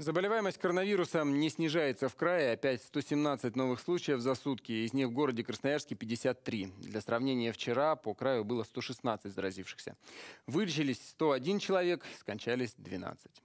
Заболеваемость коронавирусом не снижается в крае. Опять 117 новых случаев за сутки. Из них в городе Красноярске 53. Для сравнения, вчера по краю было 116 заразившихся. Вылечились 101 человек, скончались 12.